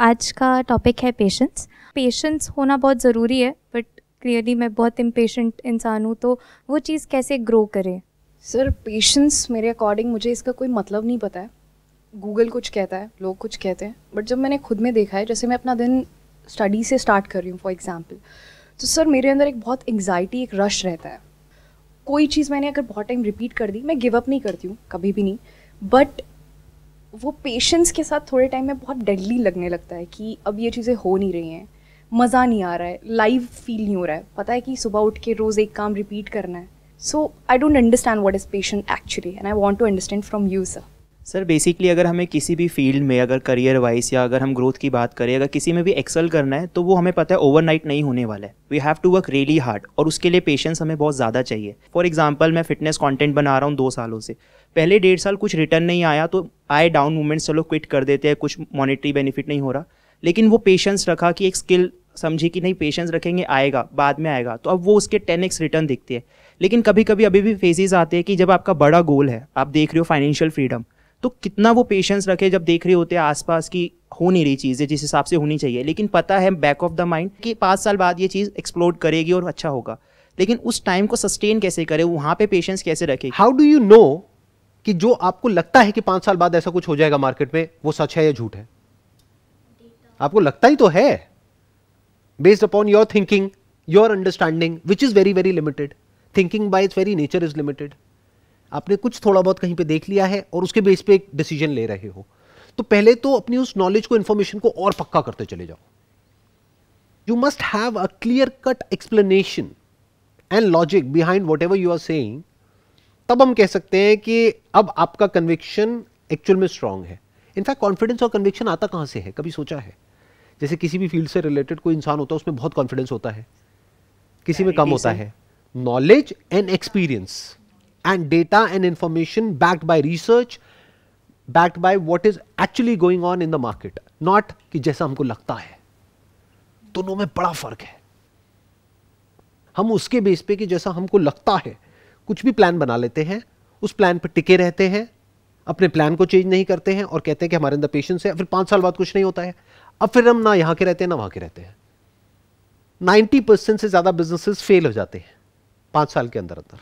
आज का टॉपिक है पेशेंस पेशेंस होना बहुत ज़रूरी है बट क्लियरली मैं बहुत इम्पेशेंट इंसान हूँ तो वो चीज़ कैसे ग्रो करे सर पेशेंस मेरे अकॉर्डिंग मुझे इसका कोई मतलब नहीं पता है गूगल कुछ कहता है लोग कुछ कहते हैं बट जब मैंने खुद में देखा है जैसे मैं अपना दिन स्टडी से स्टार्ट कर रही हूँ फॉर एग्ज़ाम्पल तो सर मेरे अंदर एक बहुत एंग्जाइटी एक रश रहता है कोई चीज़ मैंने अगर बहुत टाइम रिपीट कर दी मैं गिव अप नहीं करती हूँ कभी भी नहीं बट वो पेशेंस के साथ थोड़े टाइम में बहुत डेडली लगने लगता है कि अब ये चीज़ें हो नहीं रही हैं मज़ा नहीं आ रहा है लाइव फील नहीं हो रहा है पता है कि सुबह उठ के रोज़ एक काम रिपीट करना है so I don't understand what is patient actually and I want to understand from you sir sir basically अगर हमें किसी भी फील्ड में अगर करियर वाइज या अगर हम ग्रोथ की बात करें अगर किसी में भी एक्सेल करना है तो वो हमें पता है ओवरनाइट नहीं होने वाला है we have to work really hard और उसके लिए पेशेंस हमें बहुत ज़्यादा चाहिए फॉर एग्जाम्पल मैं फिटनेस कॉन्टेंट बना रहा हूँ दो सालों से पहले डेढ़ साल कुछ रिटर्न नहीं आया तो आए डाउन मूवमेंट्स चलो क्विट कर देते हैं कुछ मॉनिटरी बेनिफिट नहीं हो रहा लेकिन वो पेशेंस रखा कि एक स्किल समझी कि नहीं पेशेंस रखेंगे आएगा बाद में आएगा तो अब वो उसके टेन एक्स रिटर्न दिखती है लेकिन कभी कभी अभी भी फेजेज आते हैं कि जब आपका बड़ा गोल है आप देख रहे हो फाइनेंशियल फ्रीडम तो कितना वो पेशेंस रखे जब देख रहे होते हैं आसपास की हो नहीं रही चीज़ें जिस हिसाब से होनी चाहिए लेकिन पता है बैक ऑफ द माइंड कि पाँच साल बाद ये चीज़ एक्सप्लोर करेगी और अच्छा होगा लेकिन उस टाइम को सस्टेन कैसे करे वहाँ पे पेशेंस कैसे रखे हाउ डू यू नो कि जो आपको लगता है कि पांच साल बाद ऐसा कुछ हो जाएगा मार्केट में वो सच है या झूठ है आपको लगता ही तो है based upon your thinking your understanding which is very very limited thinking by its very nature is limited आपने कुछ थोड़ा बहुत कहीं पे देख लिया है और उसके बेस पे एक डिसीजन ले रहे हो तो पहले तो अपनी उस नॉलेज को इन्फॉर्मेशन को और पक्का करते चले जाओ you must have a clear cut explanation and logic behind whatever you are saying तब हम कह सकते हैं कि अब आपका कन्विक्शन एक्चुअल में स्ट्रांग है इनफैक्ट कॉन्फिडेंस और कन्विक्शन आता कहां से है कभी सोचा है जैसे किसी भी फील्ड से रिलेटेड कोई इंसान होता है उसमें बहुत कॉन्फिडेंस होता है किसी में कम होता है knowledge and experience and data and information backed by research backed by what is actually going on in the market not कि जैसा हमको लगता है दोनों में बड़ा फर्क है हम उसके बेस पे कि जैसा हमको लगता है कुछ भी प्लान बना लेते हैं उस प्लान पर टिके रहते हैं अपने प्लान को चेंज नहीं करते हैं और कहते हैं कि हमारे अंदर पेशेंस है फिर पांच साल बाद कुछ नहीं होता है अब फिर हम ना यहां के रहते हैं ना वहां के रहते हैं 90 परसेंट से ज्यादा बिजनेसेस फेल हो जाते हैं पांच साल के अंदर अंदर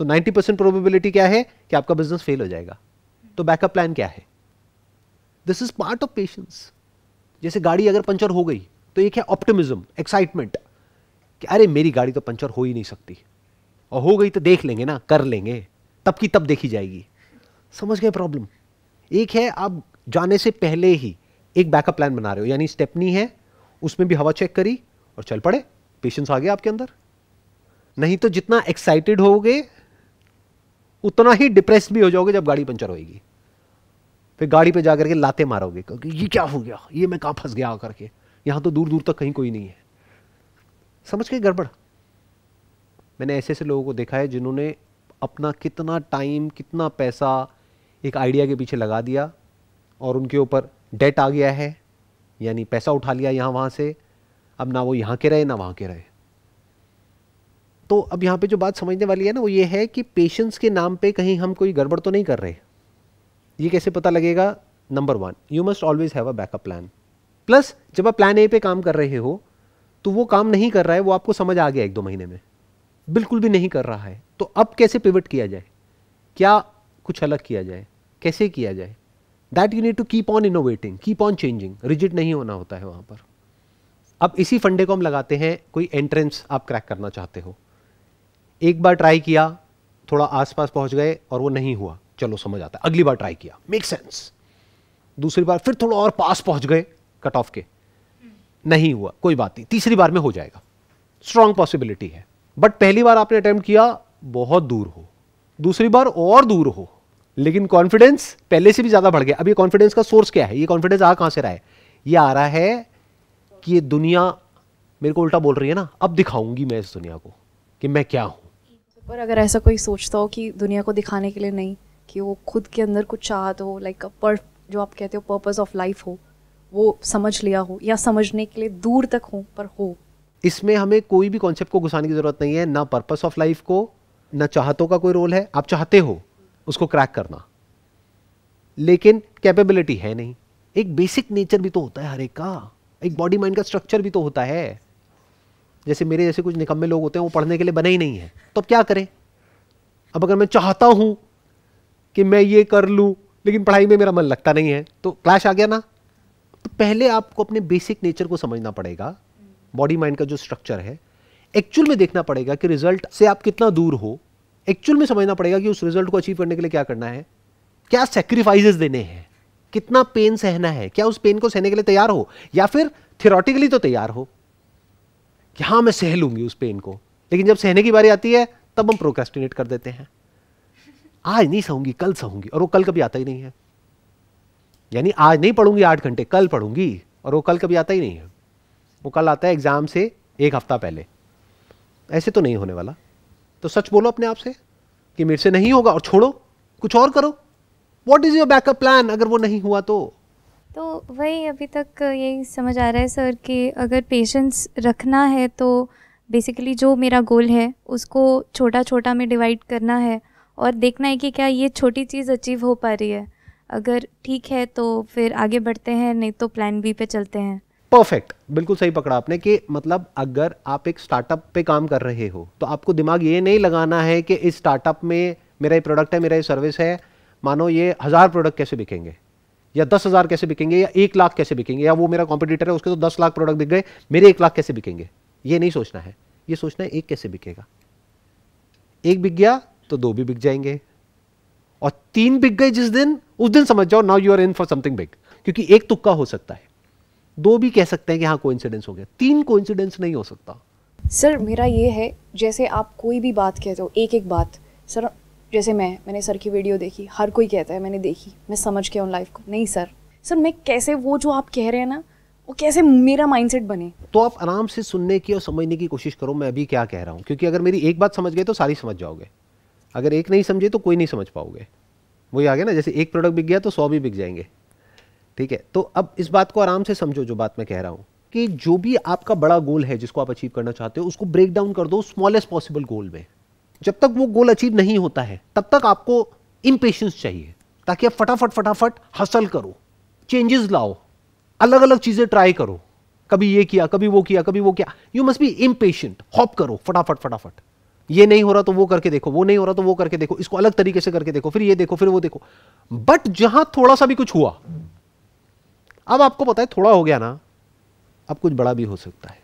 तो 90 परसेंट प्रोबेबिलिटी क्या है कि आपका बिजनेस फेल हो जाएगा तो बैकअप प्लान क्या है this is part of patience जैसे गाड़ी अगर पंचर हो गई तो एक है ऑप्टिमिज्म एक्साइटमेंट कि अरे मेरी गाड़ी तो पंचर हो ही नहीं सकती और हो गई तो देख लेंगे ना कर लेंगे तब की तब देखी जाएगी समझ गए प्रॉब्लम एक है आप जाने से पहले ही एक बैकअप प्लान बना रहे हो यानी स्टेपनी है उसमें भी हवा चेक करी और चल पड़े पेशेंस आ गया आपके अंदर नहीं तो जितना एक्साइटेड होगे उतना ही डिप्रेस भी हो जाओगे जब गाड़ी पंचर होएगी फिर गाड़ी पे जा करके लाते मारोगे क्योंकि ये क्या हो गया ये मैं कहाँ फंस गया करके यहाँ तो दूर दूर तक कहीं कोई नहीं है समझ के गड़बड़ मैंने ऐसे ऐसे लोगों को देखा है जिन्होंने अपना कितना टाइम कितना पैसा एक आइडिया के पीछे लगा दिया और उनके ऊपर डेट आ गया है यानी पैसा उठा लिया यहाँ वहाँ से अब ना वो यहाँ के रहे ना वहाँ के रहे तो अब यहाँ पे जो बात समझने वाली है ना वो ये है कि पेशेंस के नाम पे कहीं हम कोई गड़बड़ तो नहीं कर रहे ये कैसे पता लगेगा number one you must always have a backup plan plus जब आप प्लान ए पे काम कर रहे हो तो वो काम नहीं कर रहा है वो आपको समझ आ गया एक दो महीने में बिल्कुल भी नहीं कर रहा है तो अब कैसे पिवट किया जाए क्या कुछ अलग किया जाए कैसे किया जाए that you need to keep on innovating keep on changing rigid नहीं होना होता है वहां पर अब इसी फंडे को हम लगाते हैं कोई एंट्रेंस आप क्रैक करना चाहते हो एक बार ट्राई किया थोड़ा आसपास पहुंच गए और वो नहीं हुआ चलो समझ आता अगली बार ट्राई किया मेक सेंस दूसरी बार फिर थोड़ा और पास पहुंच गए कट ऑफ के नहीं हुआ कोई बात नहीं तीसरी बार में हो जाएगा स्ट्रांग पॉसिबिलिटी है बट पहली बार आपने अटेम्प्ट किया बहुत दूर हो दूसरी बार और दूर हो लेकिन कॉन्फिडेंस पहले से भी ज्यादा बढ़ गया अब ये कॉन्फिडेंस का सोर्स क्या है ये कॉन्फिडेंस आ कहां से रहा है ये आ रहा है कि ये दुनिया मेरे को उल्टा बोल रही है ना अब दिखाऊंगी मैं इस दुनिया को कि मैं क्या हूं पर अगर ऐसा कोई सोचता हो कि दुनिया को दिखाने के लिए नहीं कि वो खुद के अंदर कुछ चाहत हो लाइक पर जो आप कहते हो पर्पज़ ऑफ लाइफ हो वो समझ लिया हो या समझने के लिए दूर तक हो पर हो इसमें हमें कोई भी कॉन्सेप्ट को घुसाने की ज़रूरत नहीं है ना पर्पस ऑफ लाइफ को ना चाहतों का कोई रोल है आप चाहते हो उसको क्रैक करना लेकिन कैपेबिलिटी है नहीं एक बेसिक नेचर भी तो होता है हर एक का एक बॉडी माइंड का स्ट्रक्चर भी तो होता है जैसे मेरे जैसे कुछ निकम्मे लोग होते हैं वो पढ़ने के लिए बने ही नहीं है तो अब क्या करें अब अगर मैं चाहता हूँ कि मैं ये कर लूँ लेकिन पढ़ाई में मेरा मन लगता नहीं है तो क्लैश आ गया ना तो पहले आपको अपने बेसिक नेचर को समझना पड़ेगा बॉडी माइंड का जो स्ट्रक्चर है एक्चुअल में देखना पड़ेगा कि रिजल्ट से आप कितना दूर हो एक्चुअल में समझना पड़ेगा कि उस रिजल्ट को अचीव करने के लिए क्या करना है क्या सेक्रीफाइसेस देने हैं कितना पेन सहना है क्या उस पेन को सहने के लिए तैयार हो या फिर थियोरटिकली तो तैयार हो कि हाँ मैं सह लूंगी उस पेन को लेकिन जब सहने की बारी आती है तब हम प्रोकेस्टिनेट कर देते हैं आज नहीं सहूंगी कल सहूंगी और वो कल कभी आता ही नहीं है यानी आज नहीं पढ़ूंगी आठ घंटे कल पढ़ूंगी और वो कल कभी आता ही नहीं है वो कल आता है एग्जाम से एक हफ्ता पहले ऐसे तो नहीं होने वाला तो सच बोलो अपने आप से कि मेरे से नहीं होगा और छोड़ो कुछ और करो what is your backup plan अगर वो नहीं हुआ तो तो वही अभी तक यही समझ आ रहा है सर कि अगर पेशेंस रखना है तो बेसिकली जो मेरा गोल है उसको छोटा छोटा में डिवाइड करना है और देखना है कि क्या ये छोटी चीज़ अचीव हो पा रही है अगर ठीक है तो फिर आगे बढ़ते हैं नहीं तो प्लान बी पे चलते हैं परफेक्ट बिल्कुल सही पकड़ा आपने कि मतलब अगर आप एक स्टार्टअप पे काम कर रहे हो तो आपको दिमाग ये नहीं लगाना है कि इस स्टार्टअप में मेरा ये प्रोडक्ट है मेरा ये सर्विस है मानो ये हज़ार प्रोडक्ट कैसे बिकेंगे या दस हज़ार कैसे बिकेंगे या एक लाख कैसे बिकेंगे या वो मेरा कॉम्पिटिटर है उसके तो दस लाख प्रोडक्ट बिक गए मेरे एक लाख कैसे बिकेंगे ये नहीं सोचना है ये सोचना है एक कैसे बिकेगा एक बिक गया तो दो भी बिक जाएंगे और तीन बिक गए जिस दिन उस दिन समझ जाओ now you are in for something big क्योंकि एक तुक्का हो सकता है दो भी कह सकते हैं कि हाँ कोइंसिडेंस हो गया तीन कोइंसिडेंस नहीं हो सकता सर मेरा ये है जैसे आप कोई भी बात कहते हो एक एक बात सर जैसे मैं मैंने सर की वीडियो देखी हर कोई कहता है मैंने देखी मैं समझ के उन लाइफ को नहीं सर सर मैं कैसे वो जो आप कह रहे हैं ना वो कैसे मेरा माइंडसेट बने तो आप आराम से सुनने की और समझने की कोशिश करो मैं अभी क्या कह रहा हूँ क्योंकि अगर मेरी एक बात समझ गए तो सारी समझ जाओगे अगर एक नहीं समझे तो कोई नहीं समझ पाओगे वही आ गया ना जैसे एक प्रोडक्ट बिक गया तो सौ भी बिक जाएंगे ठीक है तो अब इस बात को आराम से समझो जो बात मैं कह रहा हूँ कि जो भी आपका बड़ा गोल है जिसको आप अचीव करना चाहते हो उसको ब्रेक डाउन कर दो स्मॉलेस्ट पॉसिबल गोल में जब तक वो गोल अचीव नहीं होता है तब तक आपको इम्पेशंस चाहिए ताकि आप फटाफट फटाफट हसल करो चेंजेस लाओ अलग अलग चीज़ें ट्राई करो कभी ये किया कभी वो किया कभी वो किया you must be impatient hop करो फटाफट फटाफट ये नहीं हो रहा तो वो करके देखो वो नहीं हो रहा तो वो करके देखो इसको अलग तरीके से करके देखो फिर ये देखो फिर वो देखो बट जहां थोड़ा सा भी कुछ हुआ अब आपको पता है थोड़ा हो गया ना अब कुछ बड़ा भी हो सकता है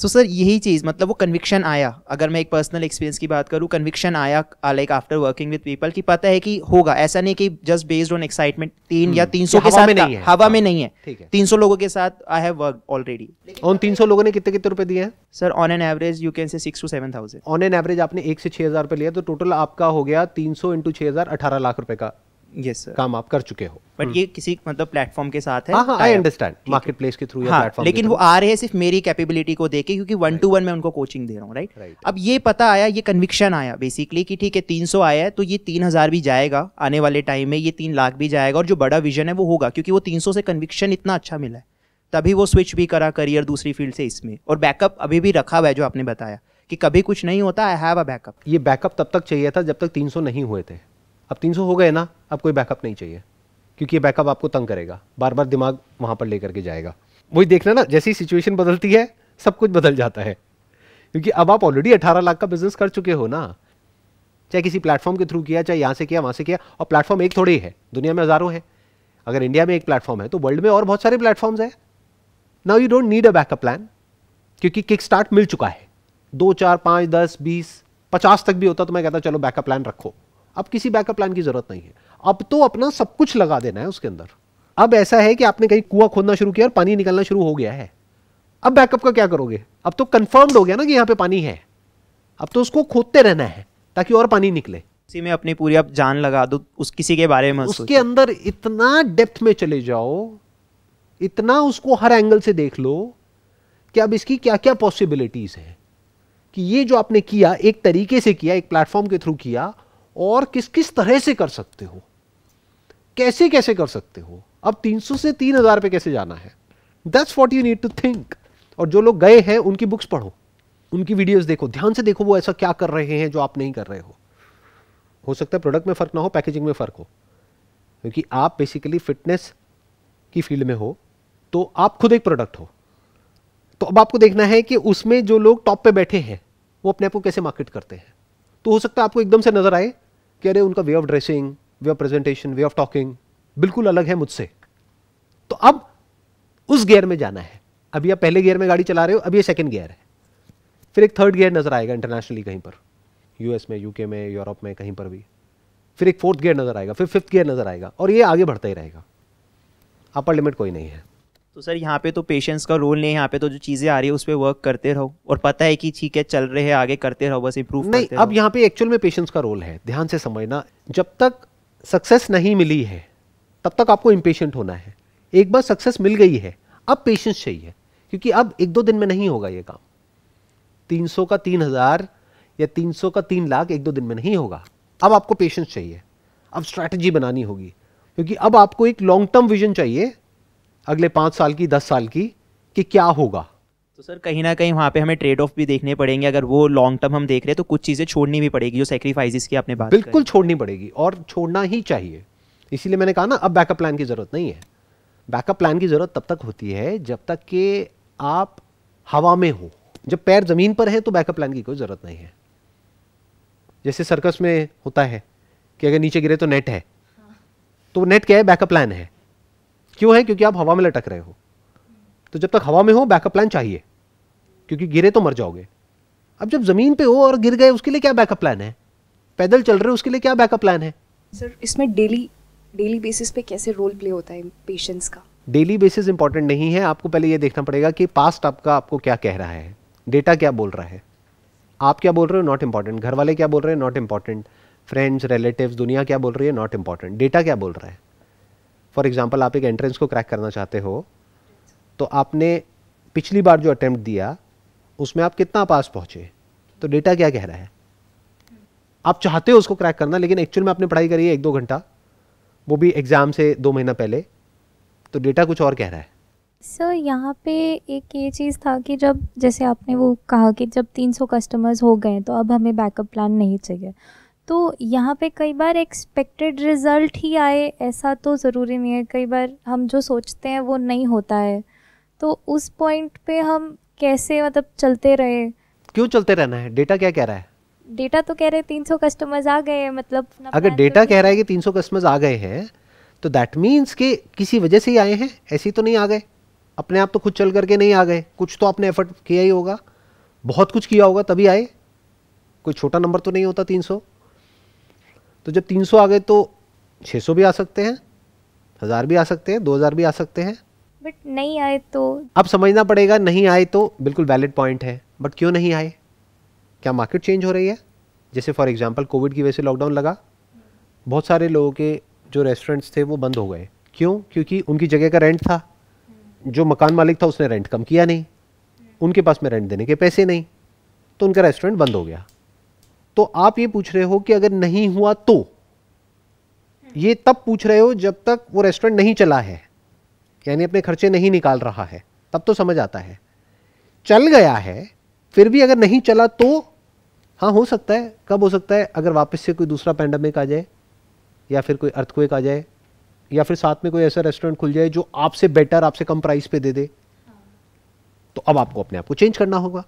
सो सर यही चीज़ मतलब वो कन्विक्शन आया अगर मैं एक पर्सनल एक्सपीरियंस की बात करूँ कन्विक्शन आया like after working with people कि पता है कि होगा ऐसा नहीं कि जस्ट बेस्ड ऑन एक्साइटमेंट तीन या हम्म। तीन सौ के साथ नहीं है हवा हाँ। में नहीं है तीन सौ लोगों के साथ I have work already on तीन सौ लोगों ने कितने कितने रुपए दिए हैं sir on an average you can say six two seven thousand on an average आपने एक से छह हजार रुपये लिया तो टोटल आपका हो गया तीन सौ इंटू छह हजार अठारह लाख रुपए का yes, sir. काम आप कर चुके हो बट hmm. ये किसी मतलब प्लेटफॉर्म के साथ है आई अंडरस्टैंड मार्केट प्लेस के थ्रू हाँ, लेकिन वो आ रहे हैं सिर्फ मेरी कैपेबिलिटी को देखे क्योंकि वन टू वन मैं उनको कोचिंग दे रहा हूँ राइट right? अब ये पता आया ये कन्विक्शन आया बेसिकली कि ठीक है तीन सौ आया है तो ये तीन हजार भी जाएगा आने वाले टाइम में ये तीन लाख भी जाएगा और जो बड़ा विजन है वो होगा क्योंकि वो तीन सौ से कन्विक्शन इतना अच्छा मिला है तभी वो स्विच भी करा करियर दूसरी फील्ड से इसमें और बैकअप अभी भी रखा हुआ है जो आपने बताया कि कभी कुछ नहीं होता आई हैव अ बैकअप ये बैकअप तब तक चाहिए था जब तक तीन नहीं हुए थे अब 300 हो गए ना अब कोई बैकअप नहीं चाहिए क्योंकि ये बैकअप आपको तंग करेगा बार बार दिमाग वहाँ पर लेकर के जाएगा वही देखना ना जैसी सिचुएशन बदलती है सब कुछ बदल जाता है क्योंकि अब आप ऑलरेडी 18 लाख का बिजनेस कर चुके हो ना चाहे किसी प्लेटफॉर्म के थ्रू किया चाहे यहाँ से किया वहाँ से किया और प्लेटफॉर्म एक थोड़े ही है दुनिया में हज़ारों है अगर इंडिया में एक प्लेटफॉर्म है तो वर्ल्ड में और बहुत सारे प्लेटफॉर्म्स हैं now you don't need a backup plan क्योंकि किक स्टार्ट मिल चुका है दो चार पाँच दस बीस पचास तक भी होता तो मैं कहता चलो बैकअप प्लान रखो अब किसी बैकअप प्लान की जरूरत नहीं है अब तो अपना सब कुछ लगा देना है उसके अंदर अब ऐसा है कि आपने कहीं कुआं खोदना शुरू किया और पानी निकलना शुरू हो गया है अब बैकअप का क्या करोगे अब तो कंफर्म्ड हो गया ना कि यहाँ पे पानी है अब तो उसको खोदते रहना है ताकि और पानी निकले उसी में अपनी पूरी आप जान लगा दो उस किसी के बारे में उसके अंदर इतना डेप्थ में चले जाओ इतना उसको हर एंगल से देख लो कि अब इसकी क्या क्या पॉसिबिलिटीज हैं कि ये जो आपने किया एक तरीके से किया एक प्लेटफॉर्म के थ्रू किया और किस किस तरह से कर सकते हो कैसे कैसे कर सकते हो अब 300 से 3000 पे कैसे जाना है that's what you need to think और जो लोग गए हैं उनकी बुक्स पढ़ो उनकी वीडियोस देखो ध्यान से देखो वो ऐसा क्या कर रहे हैं जो आप नहीं कर रहे हो हो सकता है प्रोडक्ट में फ़र्क ना हो पैकेजिंग में फ़र्क हो क्योंकि आप बेसिकली फिटनेस की फील्ड में हो तो आप खुद एक प्रोडक्ट हो तो अब आपको देखना है कि उसमें जो लोग टॉप पे बैठे हैं वो अपने आप को कैसे मार्केट करते हैं तो हो सकता है आपको एकदम से नजर आए कि अरे उनका way of dressing way of presentation way of talking बिल्कुल अलग है मुझसे तो अब उस गियर में जाना है अभी आप पहले गियर में गाड़ी चला रहे हो अभी ये सेकेंड गियर है फिर एक थर्ड गियर नजर आएगा इंटरनेशनली कहीं पर यूएस में यूके में यूरोप में कहीं पर भी फिर एक फोर्थ गियर नजर आएगा फिर फिफ्थ गियर नजर आएगा और ये आगे बढ़ता ही रहेगा अपर लिमिट कोई नहीं है तो सर यहाँ पे तो पेशेंस का रोल नहीं है यहाँ पे तो जो चीज़ें आ रही है उस पर वर्क करते रहो और पता है कि ठीक है चल रहे हैं आगे करते रहो बस इम्प्रूव नहीं अब यहाँ पे एक्चुअल में पेशेंस का रोल है ध्यान से समझना जब तक सक्सेस नहीं मिली है तब तक आपको इम्पेशेंट होना है एक बार सक्सेस मिल गई है अब पेशेंस चाहिए क्योंकि अब एक दो दिन में नहीं होगा ये काम तीन का तीन या तीन का तीन लाख एक दो दिन में नहीं होगा अब आपको पेशेंस चाहिए अब स्ट्रैटेजी बनानी होगी क्योंकि अब आपको एक लॉन्ग टर्म विजन चाहिए अगले पाँच साल की दस साल की कि क्या होगा तो सर कहीं ना कहीं वहाँ पे हमें ट्रेड ऑफ भी देखने पड़ेंगे अगर वो लॉन्ग टर्म हम देख रहे हैं तो कुछ चीज़ें छोड़नी भी पड़ेगी जो सेक्रीफाइजिस की आपने बात बिल्कुल छोड़नी पड़ेगी और छोड़ना ही चाहिए इसीलिए मैंने कहा ना अब बैकअप प्लान की ज़रूरत नहीं है बैकअप प्लान की ज़रूरत तब तक होती है जब तक कि आप हवा में हो जब पैर ज़मीन पर है तो बैकअप प्लान की कोई ज़रूरत नहीं है जैसे सर्कस में होता है कि अगर नीचे गिरे तो नेट है हाँ। तो नेट क्या है बैकअप प्लान है क्यों है क्योंकि आप हवा में लटक रहे हो तो जब तक हवा में हो बैकअप प्लान चाहिए क्योंकि गिरे तो मर जाओगे अब जब जमीन पे हो और गिर गए उसके लिए क्या बैकअप प्लान है पैदल चल रहे हो उसके लिए क्या बैकअप प्लान है सर इसमें डेली डेली बेसिस पे कैसे रोल प्ले होता है पेशेंट्स का डेली बेसिस इंपॉर्टेंट नहीं है आपको पहले ये देखना पड़ेगा कि पास्ट आपका आपको क्या कह रहा है डेटा क्या बोल रहा है आप क्या बोल रहे हो नॉट इंपॉर्टेंट घर वाले क्या बोल रहे हैं नॉट इंपॉर्टेंट फ्रेंड्स रिलेटिव दुनिया क्या बोल रही है नॉट इंपॉर्टेंट डेटा क्या बोल रहा है फॉर एग्जाम्पल आप एक एंट्रेंस को क्रैक करना चाहते हो तो आपने पिछली बार जो अटेम्प्ट दिया उसमें आप कितना पास पहुंचे तो डेटा क्या कह रहा है आप चाहते हो उसको क्रैक करना लेकिन एक्चुअल में आपने पढ़ाई करी है एक दो घंटा वो भी एग्ज़ाम से दो महीना पहले तो डेटा कुछ और कह रहा है सर यहाँ पे एक ये चीज़ था कि जब जैसे आपने वो कहा कि जब 300 कस्टमर्स हो गए तो अब हमें बैकअप प्लान नहीं चाहिए तो यहाँ पे कई बार एक्सपेक्टेड रिज़ल्ट ही आए ऐसा तो ज़रूरी नहीं है कई बार हम जो सोचते हैं वो नहीं होता है तो उस पॉइंट पे हम कैसे मतलब चलते रहे क्यों चलते रहना है डेटा क्या कह रहा है डेटा तो कह रहे हैं तीन सौ कस्टमर्स आ गए मतलब अगर डेटा तो कह रहा है कि तीन सौ कस्टमर्स आ गए हैं तो दैट मीन्स कि किसी वजह से ही आए हैं ऐसे तो नहीं आ गए अपने आप तो खुद चल करके नहीं आ गए कुछ तो आपने एफर्ट किया ही होगा बहुत कुछ किया होगा तभी आए कोई छोटा नंबर तो नहीं होता तीन सौ तो जब 300 आ गए तो 600 भी आ सकते हैं हज़ार भी आ सकते हैं 2000 भी आ सकते हैं बट नहीं आए तो अब समझना पड़ेगा नहीं आए तो बिल्कुल वैलिड पॉइंट है बट क्यों नहीं आए क्या मार्केट चेंज हो रही है जैसे फॉर एग्ज़ाम्पल कोविड की वजह से लॉकडाउन लगा बहुत सारे लोगों के जो रेस्टोरेंट्स थे वो बंद हो गए क्यों क्योंकि उनकी जगह का रेंट था जो मकान मालिक था उसने रेंट कम किया नहीं उनके पास में रेंट देने के पैसे नहीं तो उनका रेस्टोरेंट बंद हो गया तो आप ये पूछ रहे हो कि अगर नहीं हुआ तो ये तब पूछ रहे हो जब तक वो रेस्टोरेंट नहीं चला है यानी अपने खर्चे नहीं निकाल रहा है तब तो समझ आता है चल गया है फिर भी अगर नहीं चला तो हाँ हो सकता है कब हो सकता है अगर वापस से कोई दूसरा पैंडमिक आ जाए या फिर कोई अर्थक्वेक आ जाए या फिर साथ में कोई ऐसा रेस्टोरेंट खुल जाए जो आपसे बेटर आपसे कम प्राइस पे दे दे तो अब आपको अपने आप को चेंज करना होगा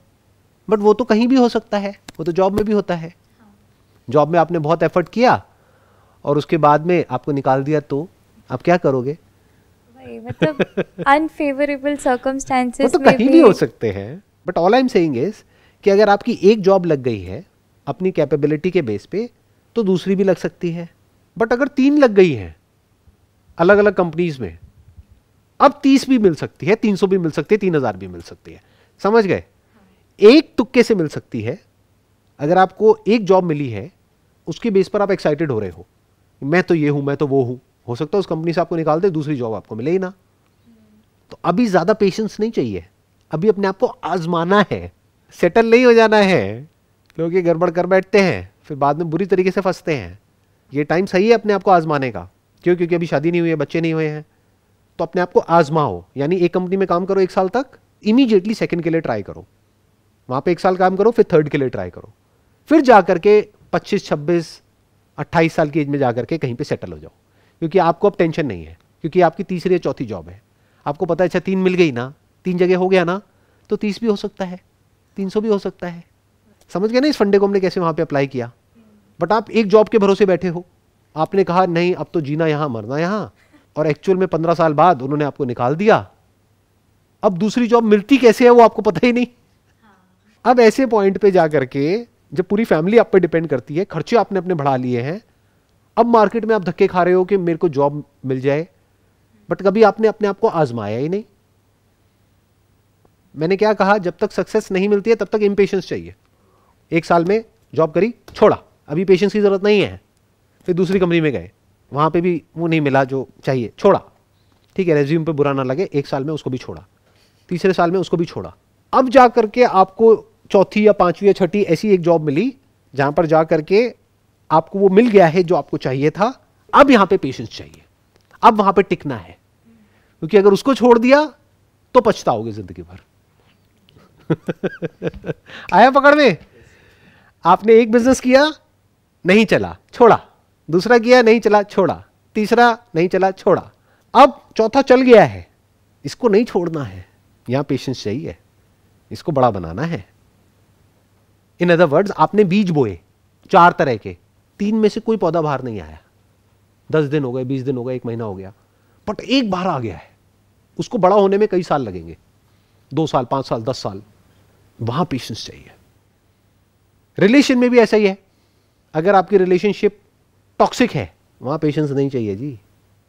बट वो तो कहीं भी हो सकता है वो तो जॉब में भी होता है जॉब में आपने बहुत एफर्ट किया और उसके बाद में आपको निकाल दिया तो आप क्या करोगे अनफेवरेबल सर्कमस्टेंसेस तो कहीं भी हो सकते हैं but all I am saying is कि अगर आपकी एक जॉब लग गई है अपनी कैपेबिलिटी के बेस पे तो दूसरी भी लग सकती है बट अगर तीन लग गई है अलग अलग कंपनीज में अब तीस भी मिल सकती है तीन सौ भी मिल सकती है तीन हजार भी मिल सकती है समझ गए एक तुक्के से मिल सकती है अगर आपको एक जॉब मिली है उसके बेस पर आप एक्साइटेड हो रहे हो मैं तो ये हूं मैं तो वो हूं हो सकता है उस कंपनी से आपको निकाल दे दूसरी जॉब आपको मिले ही ना तो अभी ज़्यादा पेशेंस नहीं चाहिए अभी अपने आप को आजमाना है सेटल नहीं हो जाना है लोग ये गड़बड़ कर बैठते हैं फिर बाद में बुरी तरीके से फंसते हैं ये टाइम सही है अपने आप को आजमाने का क्यों क्योंकि अभी शादी नहीं हुई है बच्चे नहीं हुए हैं तो अपने आप को आजमाओ यानी एक कंपनी में काम करो एक साल तक इमीजिएटली सेकंड के लिए ट्राई करो वहां पे एक साल काम करो फिर थर्ड के लिए ट्राई करो फिर जा करके पच्चीस छब्बीस अट्ठाईस साल की एज में जा करके कहीं पे सेटल हो जाओ क्योंकि आपको अब टेंशन नहीं है क्योंकि आपकी तीसरी या चौथी जॉब है आपको पता है अच्छा तीन मिल गई ना तीन जगह हो गया ना तो तीस भी हो सकता है तीन सौ भी हो सकता है समझ गए ना इस फंडे को हमने कैसे वहाँ पे अप्लाई किया बट आप एक जॉब के भरोसे बैठे हो आपने कहा नहीं अब तो जीना यहाँ मरना यहाँ और एक्चुअल में पंद्रह साल बाद उन्होंने आपको निकाल दिया अब दूसरी जॉब मिलती कैसे है वो आपको पता ही नहीं हाँ। अब ऐसे पॉइंट पे जा करके जब पूरी फैमिली आप पर डिपेंड करती है खर्चे आपने अपने बढ़ा लिए हैं अब मार्केट में आप धक्के खा रहे हो कि मेरे को जॉब मिल जाए बट कभी आपने अपने आप को आजमाया ही नहीं मैंने क्या कहा जब तक सक्सेस नहीं मिलती है तब तक इम्पेशेंस चाहिए एक साल में जॉब करी छोड़ा अभी पेशेंस की ज़रूरत नहीं है फिर दूसरी कंपनी में गए वहां पे भी वो नहीं मिला जो चाहिए छोड़ा ठीक है रेज्यूम पे बुरा ना लगे एक साल में उसको भी छोड़ा तीसरे साल में उसको भी छोड़ा अब जा करके आपको चौथी या पांचवी या छठी ऐसी एक जॉब मिली जहां पर जा करके आपको वो मिल गया है जो आपको चाहिए था अब यहां पे पेशेंस चाहिए अब वहां पे टिकना है क्योंकि अगर उसको छोड़ दिया तो पछताओगे जिंदगी भर आया पकड़ में आपने एक बिजनेस किया नहीं चला छोड़ा दूसरा किया नहीं चला छोड़ा तीसरा नहीं चला छोड़ा अब चौथा चल गया है इसको नहीं छोड़ना है यहां पेशेंस चाहिए इसको बड़ा बनाना है इन अदर वर्ड्स आपने बीज बोए चार तरह के तीन में से कोई पौधा बाहर नहीं आया दस दिन हो गए बीस दिन हो गए एक महीना हो गया बट एक बाहर आ गया है उसको बड़ा होने में कई साल लगेंगे दो साल पांच साल दस साल वहां पेशेंस चाहिए रिलेशन में भी ऐसा ही है अगर आपकी रिलेशनशिप टॉक्सिक है वहां पेशेंस नहीं चाहिए जी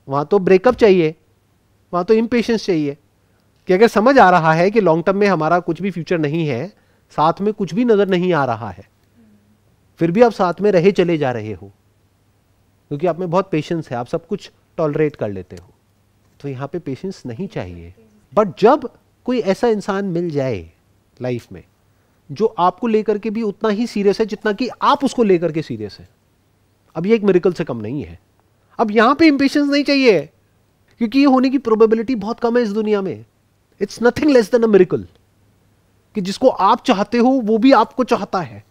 वहां तो ब्रेकअप चाहिए वहां तो इम चाहिए कि अगर समझ आ रहा है कि लॉन्ग टर्म में हमारा कुछ भी फ्यूचर नहीं है साथ में कुछ भी नजर नहीं आ रहा है फिर भी आप साथ में रहे चले जा रहे हो क्योंकि आप में बहुत पेशेंस है आप सब कुछ टॉलरेट कर लेते हो तो यहाँ पे पेशेंस नहीं चाहिए बट जब कोई ऐसा इंसान मिल जाए लाइफ में जो आपको लेकर के भी उतना ही सीरियस है जितना कि आप उसको लेकर के सीरियस है अब ये एक मेरिकल से कम नहीं है अब यहाँ पे इम्पेशेंस नहीं चाहिए क्योंकि ये होने की प्रोबेबिलिटी बहुत कम है इस दुनिया में it's nothing less than a miracle कि जिसको आप चाहते हो वो भी आपको चाहता है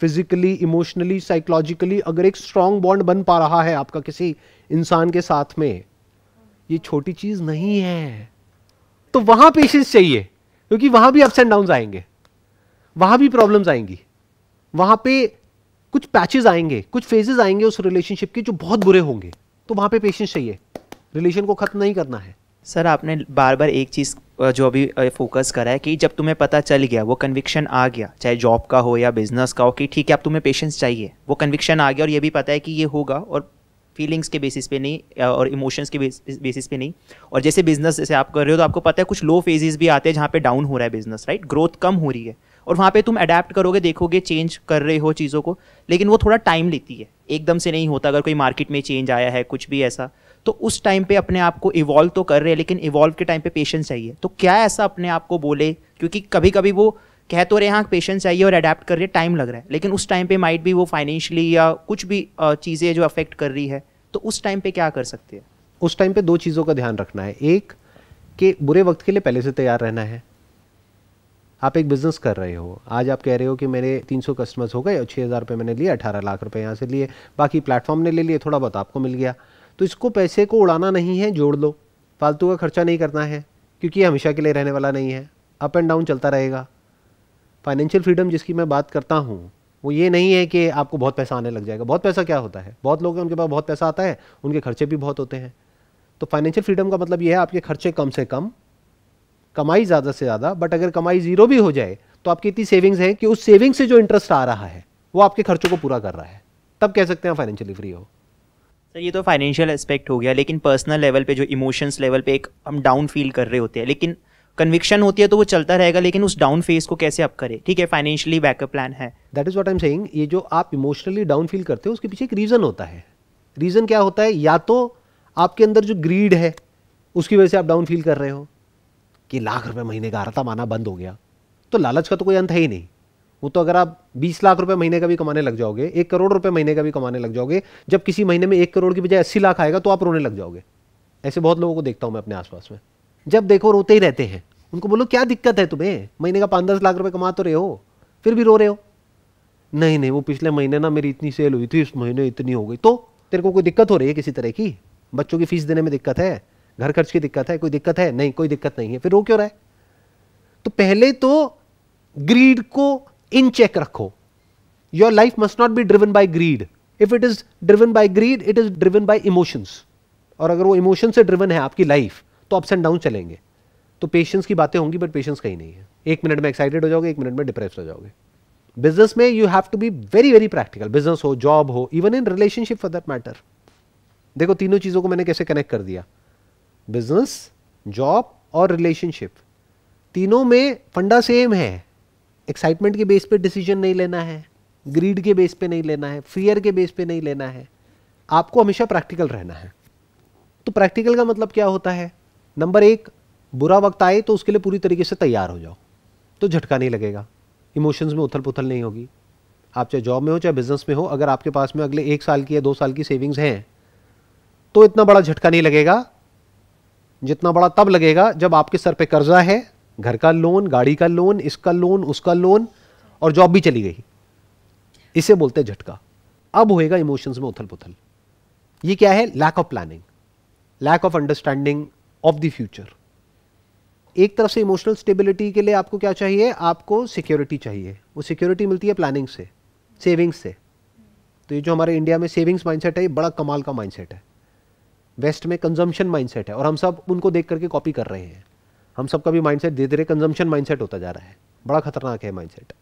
फिजिकली इमोशनली साइकोलॉजिकली अगर एक स्ट्रांग बॉन्ड बन पा रहा है आपका किसी इंसान के साथ में ये छोटी चीज नहीं है तो वहां पेशेंस चाहिए क्योंकि वहां भी अप्स एंड डाउन आएंगे वहां भी प्रॉब्लम्स आएंगी वहां पे कुछ पैचेस आएंगे कुछ फेजेस आएंगे उस रिलेशनशिप के जो बहुत बुरे होंगे तो वहां पे पेशेंस चाहिए रिलेशन को खत्म नहीं करना है सर आपने बार बार एक चीज़ जो अभी फोकस करा है कि जब तुम्हें पता चल गया वो कन्विक्शन आ गया चाहे जॉब का हो या बिजनेस का हो कि ठीक है अब तुम्हें पेशेंस चाहिए वो कन्विक्शन आ गया और ये भी पता है कि ये होगा और फीलिंग्स के बेसिस पे नहीं और इमोशंस के बेसिस पे नहीं और जैसे बिजनेस जैसे आप कर रहे हो तो आपको पता है कुछ लो फेजेस भी आते हैं जहाँ पे डाउन हो रहा है बिजनेस राइट ग्रोथ कम हो रही है और वहाँ पे तुम अडेप्ट करोगे देखोगे चेंज कर रहे हो चीज़ों को लेकिन वो थोड़ा टाइम लेती है एकदम से नहीं होता अगर कोई मार्केट में चेंज आया है कुछ भी ऐसा तो उस टाइम पे अपने आप को इवॉल्व तो कर रहे हैं लेकिन इवॉल्व के टाइम पे पेशेंस चाहिए तो क्या ऐसा अपने आप को बोले क्योंकि कभी कभी वो कह तो रहे हाँ पेशेंस चाहिए और अडेप्ट कर रहे टाइम लग रहा है लेकिन उस टाइम पे माइट भी वो फाइनेंशियली या कुछ भी चीज़ें जो अफेक्ट कर रही है तो उस टाइम पे क्या कर सकते हैं उस टाइम पे दो चीज़ों का ध्यान रखना है एक कि बुरे वक्त के लिए पहले से तैयार रहना है आप एक बिज़नेस कर रहे हो आज आप कह रहे हो कि मेरे 300 कस्टमर्स हो गए और छः हज़ार रुपये मैंने लिए अठारह लाख रुपये यहाँ से लिए बाकी प्लेटफॉर्म ने ले लिए थोड़ा बहुत आपको मिल गया तो इसको पैसे को उड़ाना नहीं है जोड़ लो फालतू का खर्चा नहीं करना है क्योंकि ये हमेशा के लिए रहने वाला नहीं है अप एंड डाउन चलता रहेगा फाइनेंशियल फ्रीडम जिसकी मैं बात करता हूँ वो ये नहीं है कि आपको बहुत पैसा आने लग जाएगा बहुत पैसा क्या होता है बहुत लोग हैं उनके पास बहुत पैसा आता है उनके खर्चे भी बहुत होते हैं तो फाइनेंशियल फ्रीडम का मतलब ये है आपके खर्चे कम से कम कमाई ज़्यादा से ज़्यादा बट अगर कमाई ज़ीरो भी हो जाए तो आपकी इतनी सेविंग्स हैं कि उस सेविंग से जो इंटरेस्ट आ रहा है वो आपके खर्चों को पूरा कर रहा है तब कह सकते हैं फाइनेंशियली फ्री हो सर ये तो फाइनेंशियल एस्पेक्ट हो गया लेकिन पर्सनल लेवल पे जो इमोशंस लेवल पे एक हम डाउन फील कर रहे होते हैं लेकिन कन्विक्शन होती है तो वो चलता रहेगा लेकिन उस डाउन फेज को कैसे अप करें ठीक है फाइनेंशियली बैकअप प्लान है that is what I am saying ये जो आप इमोशनली डाउन फील करते हो उसके पीछे एक रीज़न होता है रीज़न क्या होता है या तो आपके अंदर जो ग्रीड है उसकी वजह से आप डाउन फील कर रहे हो कि लाख रुपए महीने का था माना बंद हो गया तो लालच का तो कोई अंत है ही नहीं वो तो अगर आप 20 लाख रुपए महीने का भी कमाने लग जाओगे एक करोड़ रुपए महीने का भी कमाने लग जाओगे जब किसी महीने में एक करोड़ की बजाय अस्सी लाख आएगा तो आप रोने लग जाओगे ऐसे बहुत लोगों को देखता हूं मैं अपने आसपास में जब देखो रोते ही रहते हैं उनको बोलो क्या दिक्कत है तुम्हें महीने का पाँच दस लाख रुपये कमा तो रहे हो फिर भी रो रहे हो नहीं नहीं वो पिछले महीने ना मेरी इतनी सेल हुई थी इस महीने इतनी हो गई तो तेरे को कोई दिक्कत हो रही है किसी तरह की बच्चों की फीस देने में दिक्कत है घर खर्च की दिक्कत है कोई दिक्कत है नहीं कोई दिक्कत नहीं है फिर रो क्यों रहा है तो पहले तो ग्रीड को इन चेक रखो your life must not be driven by greed if it is driven by greed it is driven by emotions और अगर वो इमोशन से ड्रिवन है आपकी लाइफ तो अप्स एंड डाउन चलेंगे तो पेशेंस की बातें होंगी बट पेशेंस कहीं नहीं है एक मिनट में एक्साइटेड हो जाओगे एक मिनट में डिप्रेस हो जाओगे बिजनेस में you have to be very very practical business हो जॉब हो even in relationship for that matter देखो तीनों चीजों को मैंने कैसे कनेक्ट कर दिया बिजनेस जॉब और रिलेशनशिप तीनों में फंडा सेम है एक्साइटमेंट के बेस पे डिसीजन नहीं लेना है ग्रीड के बेस पे नहीं लेना है फियर के बेस पे नहीं लेना है आपको हमेशा प्रैक्टिकल रहना है तो प्रैक्टिकल का मतलब क्या होता है नंबर एक बुरा वक्त आए तो उसके लिए पूरी तरीके से तैयार हो जाओ तो झटका नहीं लगेगा इमोशंस में उथल पुथल नहीं होगी आप चाहे जॉब में हो चाहे बिजनेस में हो अगर आपके पास में अगले एक साल की या दो साल की सेविंग्स हैं तो इतना बड़ा झटका नहीं लगेगा जितना बड़ा तब लगेगा जब आपके सर पे कर्जा है घर का लोन गाड़ी का लोन इसका लोन उसका लोन और जॉब भी चली गई इसे बोलते हैं झटका अब होएगा इमोशंस में उथल पुथल ये क्या है lack of planning lack of understanding of the future एक तरफ से इमोशनल स्टेबिलिटी के लिए आपको क्या चाहिए आपको सिक्योरिटी चाहिए वो सिक्योरिटी मिलती है प्लानिंग से सेविंग्स से तो ये जो हमारे इंडिया में सेविंग्स माइंडसेट है ये बड़ा कमाल का माइंडसेट है वेस्ट में कंजम्पशन माइंडसेट है और हम सब उनको देख करके कॉपी कर रहे हैं हम सबका भी माइंडसेट धीरे धीरे कंजम्पशन माइंडसेट होता जा रहा है बड़ा खतरनाक है माइंडसेट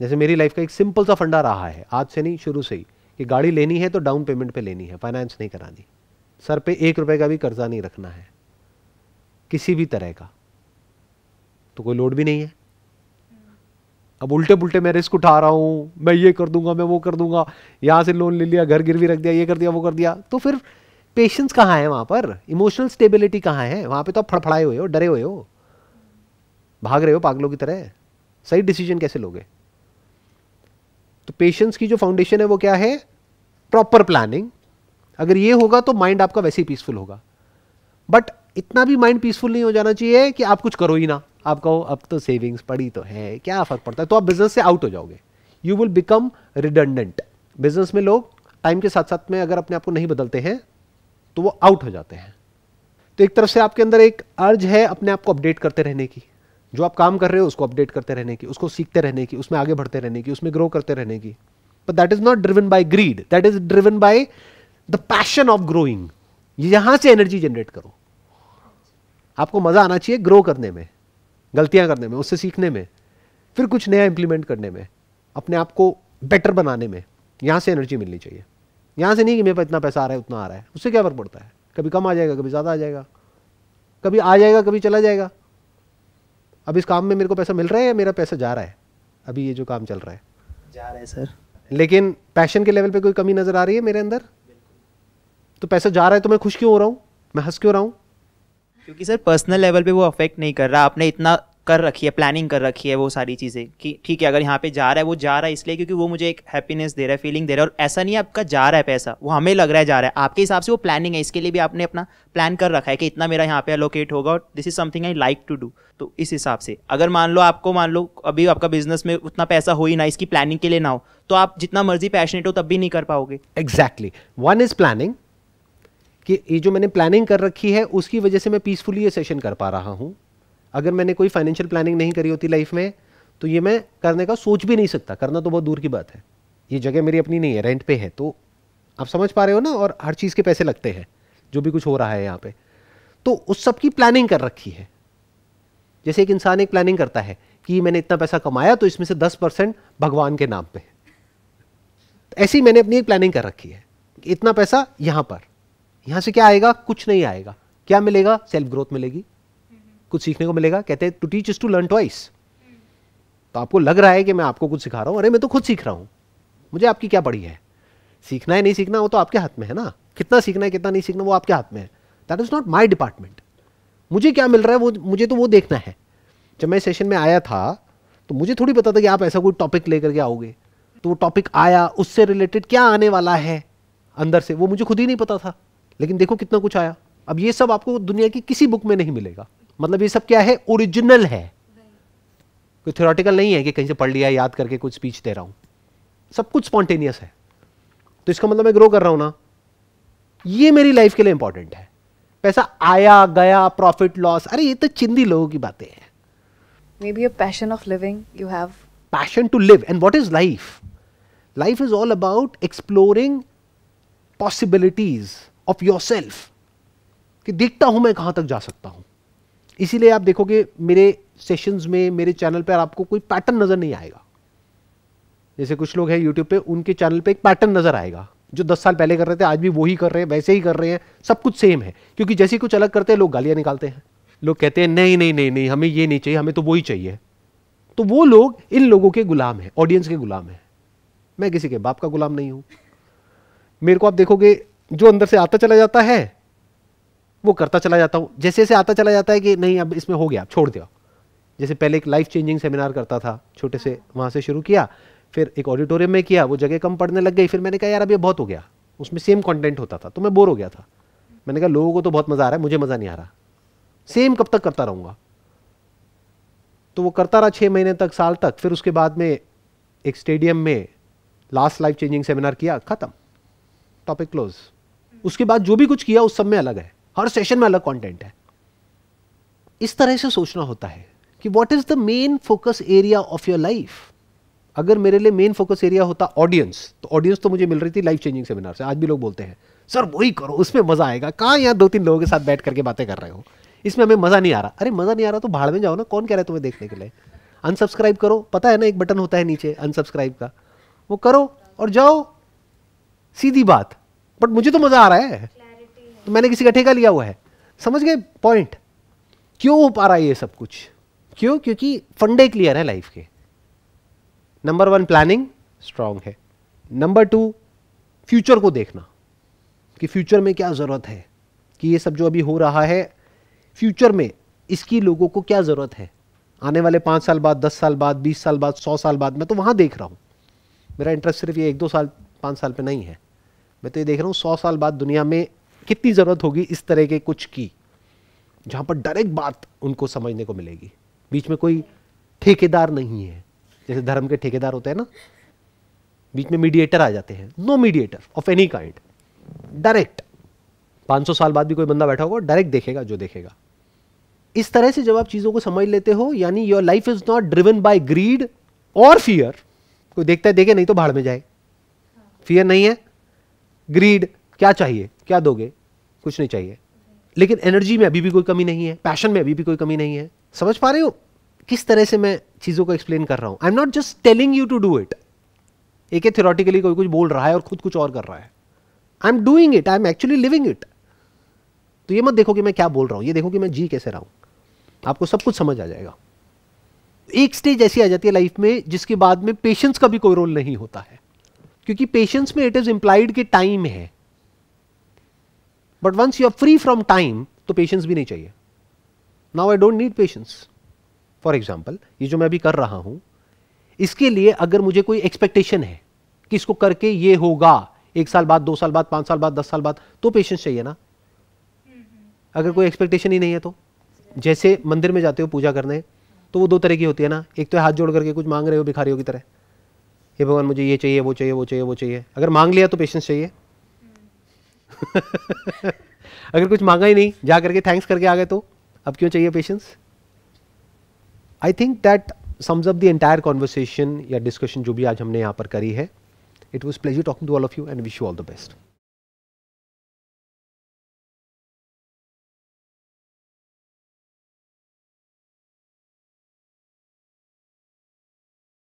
जैसे मेरी लाइफ का एक सिंपल सा फंडा रहा है आज से नहीं शुरू से ही कि गाड़ी लेनी है तो डाउन पेमेंट पे लेनी है फाइनेंस नहीं करानी सर पे एक रुपए का भी कर्जा नहीं रखना है किसी भी तरह का तो कोई लोड भी नहीं है अब उल्टे पुलटे मैं रिस्क उठा रहा हूं मैं ये कर दूंगा मैं वो कर दूंगा यहाँ से लोन ले लिया घर भी रख दिया ये कर दिया वो कर दिया तो फिर पेशेंस कहाँ है वहां पर इमोशनल स्टेबिलिटी कहाँ है वहां पे तो आप फड़फड़ाए हुए हो डरे हुए हो भाग रहे हो पागलों की तरह सही डिसीजन कैसे लोगे तो पेशेंस की जो फाउंडेशन है वो क्या है प्रॉपर प्लानिंग अगर ये होगा तो माइंड आपका वैसे ही पीसफुल होगा बट इतना भी माइंड पीसफुल नहीं हो जाना चाहिए कि आप कुछ करो ही ना आप कहो अब तो सेविंग्स पड़ी तो है क्या फर्क पड़ता है तो आप बिजनेस से आउट हो जाओगे you will become redundant business में लोग टाइम के साथ साथ में अगर अपने आप को नहीं बदलते हैं तो वो आउट हो जाते हैं तो एक तरफ से आपके अंदर एक अर्ज है अपने आप को अपडेट करते रहने की जो आप काम कर रहे हो उसको अपडेट करते रहने की उसको सीखते रहने की उसमें आगे बढ़ते रहने की उसमें ग्रो करते रहने की but that is not driven by greed that is driven by the passion of growing यहां से एनर्जी जनरेट करो आपको मजा आना चाहिए ग्रो करने में गलतियां करने में उससे सीखने में फिर कुछ नया इंप्लीमेंट करने में अपने आप को बेटर बनाने में यहां से एनर्जी मिलनी चाहिए यहां से नहीं कि मेरे पास इतना पैसा आ रहा है उतना आ रहा है उससे क्या फर्क पड़ता है कभी कम आ जाएगा कभी ज्यादा आ जाएगा कभी आ जाएगा कभी चला जाएगा अब इस काम में मेरे को पैसा मिल रहा है या मेरा पैसा जा रहा है अभी ये जो काम चल रहा है जा रहा है सर लेकिन पैशन के लेवल पे कोई कमी नज़र आ रही है मेरे अंदर तो पैसा जा रहा है तो मैं खुश क्यों हो रहा हूँ मैं हंस क्यों रहा हूँ क्योंकि सर पर्सनल लेवल पे वो अफेक्ट नहीं कर रहा आपने इतना कर रखी है प्लानिंग कर रखी है वो सारी चीज़ें कि ठीक है अगर यहाँ पे जा रहा है वो जा रहा है इसलिए क्योंकि वो मुझे एक हैप्पीनेस दे रहा है फीलिंग दे रहा है और ऐसा नहीं है आपका जा रहा है पैसा वो हमें लग रहा है जा रहा है आपके हिसाब से वो प्लानिंग है इसके लिए भी आपने अपना प्लान कर रखा है कि इतना मेरा यहाँ पे अलोकेट होगा और this is something I like to do तो इस हिसाब से अगर मान लो आपको मान लो अभी आपका बिजनेस में उतना पैसा हो ही ना इसकी प्लानिंग के लिए ना हो तो आप जितना मर्जी पैशनेट हो तब भी नहीं कर पाओगे एग्जैक्टली वन इज प्लानिंग कि ये जो मैंने प्लानिंग कर रखी है उसकी वजह से मैं पीसफुली ये सेशन कर पा रहा हूँ अगर मैंने कोई फाइनेंशियल प्लानिंग नहीं करी होती लाइफ में तो ये मैं करने का सोच भी नहीं सकता करना तो बहुत दूर की बात है ये जगह मेरी अपनी नहीं है रेंट पे है तो आप समझ पा रहे हो ना और हर चीज़ के पैसे लगते हैं जो भी कुछ हो रहा है यहाँ पे तो उस सब की प्लानिंग कर रखी है जैसे एक इंसान एक प्लानिंग करता है कि मैंने इतना पैसा कमाया तो इसमें से दस परसेंट भगवान के नाम पे तो ऐसी मैंने अपनी एक प्लानिंग कर रखी है इतना पैसा यहाँ पर यहाँ से क्या आएगा कुछ नहीं आएगा क्या मिलेगा सेल्फ ग्रोथ मिलेगी कुछ सीखने को मिलेगा कहते हैं to teach is to learn twice तो आपको लग रहा है कि मैं आपको कुछ सिखा रहा हूं अरे मैं तो खुद सीख रहा हूं मुझे आपकी क्या पढ़ी है सीखना है नहीं सीखना वो तो आपके हाथ में है ना कितना सीखना है कितना नहीं सीखना वो आपके हाथ में है that is not my department मुझे क्या मिल रहा है वो मुझे तो वो देखना है जब मैं सेशन में आया था तो मुझे थोड़ी पता था कि आप ऐसा कोई टॉपिक लेकर के आओगे तो वो टॉपिक आया उससे रिलेटेड क्या आने वाला है अंदर से वो मुझे खुद ही नहीं पता था लेकिन देखो कितना कुछ आया अब ये सब आपको दुनिया की किसी बुक में नहीं मिलेगा मतलब ये सब क्या है ओरिजिनल है कोई थ्योरेटिकल नहीं है कि कहीं से पढ़ लिया याद करके कुछ स्पीच दे रहा हूं सब कुछ स्पॉन्टेनियस है तो इसका मतलब मैं ग्रो कर रहा हूं ना ये मेरी लाइफ के लिए इंपॉर्टेंट है पैसा आया गया प्रॉफिट लॉस अरे ये तो चिंदी लोगों की बातें हैं maybe passion of living you have passion to live and what is life life is all about exploring possibilities of yourself कि देखता हूं मैं कहां तक जा सकता हूं इसीलिए आप देखोगे मेरे सेशंस में मेरे चैनल पर आपको कोई पैटर्न नज़र नहीं आएगा जैसे कुछ लोग हैं यूट्यूब पे उनके चैनल पे एक पैटर्न नज़र आएगा जो 10 साल पहले कर रहे थे आज भी वही कर रहे हैं वैसे ही कर रहे हैं सब कुछ सेम है क्योंकि जैसे कुछ अलग करते हैं लोग गालियाँ निकालते हैं लोग कहते हैं नहीं नहीं नहीं नहीं हमें ये नहीं चाहिए हमें तो वही चाहिए तो वो लोग इन लोगों के गुलाम हैं ऑडियंस के गुलाम हैं मैं किसी के बाप का गुलाम नहीं हूँ मेरे को आप देखोगे जो अंदर से आता चला जाता है वो करता चला जाता हूँ जैसे जैसे आता चला जाता है कि नहीं अब इसमें हो गया छोड़ दिया जैसे पहले एक लाइफ चेंजिंग सेमिनार करता था छोटे से हाँ। वहाँ से शुरू किया फिर एक ऑडिटोरियम में किया वो जगह कम पड़ने लग गई फिर मैंने कहा यार अब ये बहुत हो गया उसमें सेम कंटेंट होता था तो मैं बोर हो गया था मैंने कहा लोगों को तो बहुत मज़ा आ रहा है मुझे मज़ा नहीं आ रहा सेम कब तक करता रहूँगा तो वो करता रहा छः महीने तक साल तक फिर उसके बाद में एक स्टेडियम में लास्ट लाइफ चेंजिंग सेमिनार किया ख़त्म टॉपिक क्लोज उसके बाद जो भी कुछ किया उस सब में अलग है हर सेशन में अलग कंटेंट है इस तरह से सोचना होता है कि what is the main focus area of your life अगर मेरे लिए मेन फोकस एरिया होता ऑडियंस तो ऑडियंस तो मुझे मिल रही थी लाइफ चेंजिंग सेमिनार से आज भी लोग बोलते हैं सर वही करो उसमें मजा आएगा कहाँ यहाँ दो तीन लोगों के साथ बैठ करके बातें कर रहे हो इसमें हमें मजा नहीं आ रहा अरे मजा नहीं आ रहा तो भाड़ में जाओ ना कौन कह रहा है तुम्हें देखने के लिए अनसब्सक्राइब करो पता है ना एक बटन होता है नीचे अनसब्सक्राइब का वो करो और जाओ सीधी बात बट मुझे तो मजा आ रहा है तो मैंने किसी का ठेका लिया हुआ है समझ गए पॉइंट क्यों हो पा रहा है ये सब कुछ क्यों क्योंकि फंडे क्लियर है लाइफ के नंबर वन प्लानिंग स्ट्रांग है नंबर टू फ्यूचर को देखना कि फ्यूचर में क्या ज़रूरत है कि ये सब जो अभी हो रहा है फ्यूचर में इसकी लोगों को क्या ज़रूरत है आने वाले पांच साल बाद दस साल बाद बीस साल बाद सौ साल बाद मैं तो वहां देख रहा हूं मेरा इंटरेस्ट सिर्फ ये एक दो साल पांच साल पे नहीं है मैं तो ये देख रहा हूं सौ साल बाद दुनिया में कितनी ज़रूरत होगी इस तरह के कुछ की जहां पर डायरेक्ट बात उनको समझने को मिलेगी बीच में कोई ठेकेदार नहीं है जैसे धर्म के ठेकेदार होते हैं ना बीच में मीडिएटर आ जाते हैं no mediator of any kind direct 500 साल बाद भी कोई बंदा बैठा होगा डायरेक्ट देखेगा जो देखेगा इस तरह से जब आप चीज़ों को समझ लेते हो यानी your life is not driven by greed और फियर कोई देखता है देखे नहीं तो भाड़ में जाए फियर नहीं है ग्रीड क्या चाहिए क्या दोगे कुछ नहीं चाहिए लेकिन एनर्जी में अभी भी कोई कमी नहीं है पैशन में अभी भी कोई कमी नहीं है समझ पा रहे हो किस तरह से मैं चीज़ों को एक्सप्लेन कर रहा हूं I am not just telling you to do it एक थियोरटिकली कोई कुछ बोल रहा है और खुद कुछ और कर रहा है I am doing it I am actually living it तो ये मत देखो कि मैं क्या बोल रहा हूं ये देखो कि मैं जी कैसे रहा हूं आपको सब कुछ समझ आ जाएगा एक स्टेज ऐसी आ जाती है लाइफ में जिसके बाद में पेशेंस का भी कोई रोल नहीं होता है क्योंकि पेशेंस में इट इज इंप्लाइड के टाइम है but once you are free from time तो पेशेंस भी नहीं चाहिए now I don't need patience for example ये जो मैं अभी कर रहा हूं इसके लिए अगर मुझे कोई एक्सपेक्टेशन है कि इसको करके ये होगा एक साल बाद दो साल बाद पांच साल बाद दस साल बाद तो पेशेंस चाहिए ना अगर कोई एक्सपेक्टेशन ही नहीं है तो जैसे मंदिर में जाते हो पूजा करने तो वो दो तरह की होती है ना एक तो हाथ जोड़ करके कुछ मांग रहे हो भिखारियों की तरह हे भगवान मुझे ये चाहिए वो चाहिए वो चाहिए वो चाहिए अगर मांग लिया तो पेशेंस चाहिए अगर कुछ मांगा ही नहीं जा करके थैंक्स करके आ गए तो अब क्यों चाहिए patience I think that sums up the entire conversation या डिस्कशन जो भी आज हमने यहाँ पर करी है it was pleasure talking to all of you and wish you all the best